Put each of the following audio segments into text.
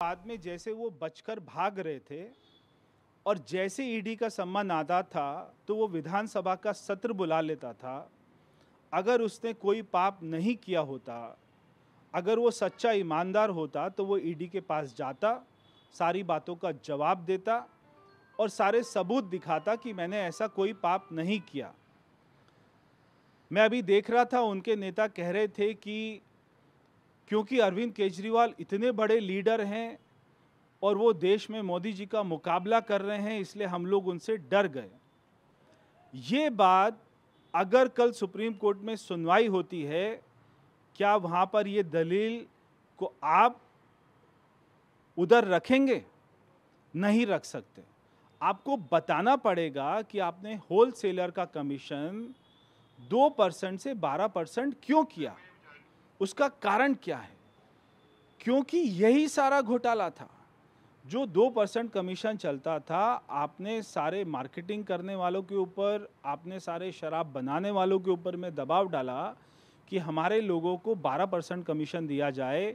बाद में जैसे वो बचकर भाग रहे थे और जैसे ईडी का सम्मान आता था तो वो विधानसभा का सत्र बुला लेता था अगर उसने कोई पाप नहीं किया होता अगर वो सच्चा ईमानदार होता तो वो ईडी के पास जाता सारी बातों का जवाब देता और सारे सबूत दिखाता कि मैंने ऐसा कोई पाप नहीं किया मैं अभी देख रहा था उनके नेता कह रहे थे कि क्योंकि अरविंद केजरीवाल इतने बड़े लीडर हैं और वो देश में मोदी जी का मुकाबला कर रहे हैं इसलिए हम लोग उनसे डर गए ये बात अगर कल सुप्रीम कोर्ट में सुनवाई होती है क्या वहाँ पर ये दलील को आप उधर रखेंगे नहीं रख सकते आपको बताना पड़ेगा कि आपने होल सेलर का कमीशन दो परसेंट से बारह परसेंट क्यों किया उसका कारण क्या है क्योंकि यही सारा घोटाला था जो दो परसेंट कमीशन चलता था आपने सारे मार्केटिंग करने वालों के ऊपर आपने सारे शराब बनाने वालों के ऊपर में दबाव डाला कि हमारे लोगों को बारह परसेंट कमीशन दिया जाए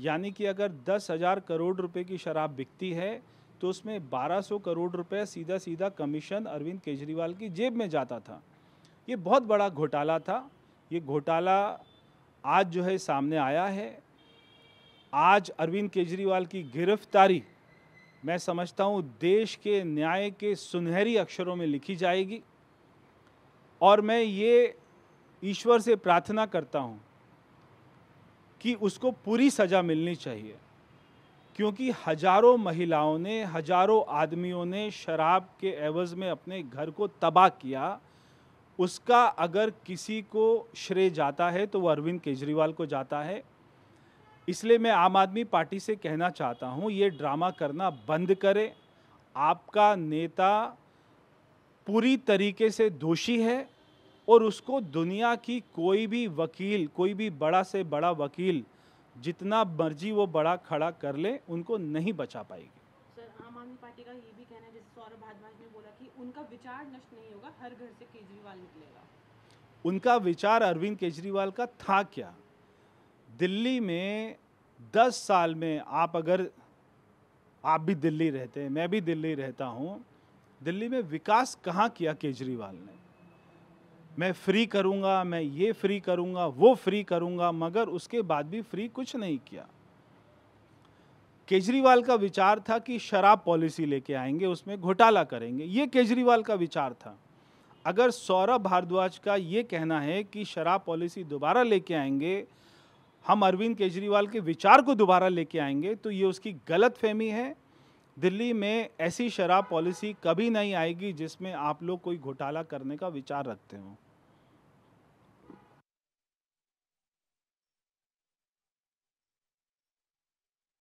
यानी कि अगर दस हज़ार करोड़ रुपए की शराब बिकती है तो उसमें बारह सौ करोड़ रुपए सीधा सीधा कमीशन अरविंद केजरीवाल की जेब में जाता था ये बहुत बड़ा घोटाला था ये घोटाला आज जो है सामने आया है आज अरविंद केजरीवाल की गिरफ्तारी मैं समझता हूँ देश के न्याय के सुनहरी अक्षरों में लिखी जाएगी और मैं ये ईश्वर से प्रार्थना करता हूँ कि उसको पूरी सज़ा मिलनी चाहिए क्योंकि हजारों महिलाओं ने हजारों आदमियों ने शराब के एवज़ में अपने घर को तबाह किया उसका अगर किसी को श्रेय जाता है तो वो अरविंद केजरीवाल को जाता है इसलिए मैं आम आदमी पार्टी से कहना चाहता हूँ ये ड्रामा करना बंद करें आपका नेता पूरी तरीके से दोषी है और उसको दुनिया की कोई भी वकील कोई भी बड़ा से बड़ा वकील जितना मर्जी वो बड़ा खड़ा कर ले उनको नहीं बचा पाएगी सर आम आदमी पार्टी का ये भी कहना है जैसे सौरभ भारद्वाज ने उनका विचार नष्ट नहीं होगा हर घर से केजरीवाल निकलेगा उनका विचार अरविंद केजरीवाल का था क्या दिल्ली में दस साल में आप अगर आप भी दिल्ली रहते हैं मैं भी दिल्ली रहता हूँ दिल्ली में विकास कहाँ किया केजरीवाल ने मैं फ्री करूँगा मैं ये फ्री करूँगा वो फ्री करूँगा मगर उसके बाद भी फ्री कुछ नहीं किया केजरीवाल का विचार था कि शराब पॉलिसी लेके आएंगे उसमें घोटाला करेंगे ये केजरीवाल का विचार था अगर सौरभ भारद्वाज का ये कहना है कि शराब पॉलिसी दोबारा लेके आएंगे हम अरविंद केजरीवाल के विचार को दोबारा लेके आएंगे तो ये उसकी गलत फहमी है दिल्ली में ऐसी शराब पॉलिसी कभी नहीं आएगी जिसमें आप लोग कोई घोटाला करने का विचार रखते हो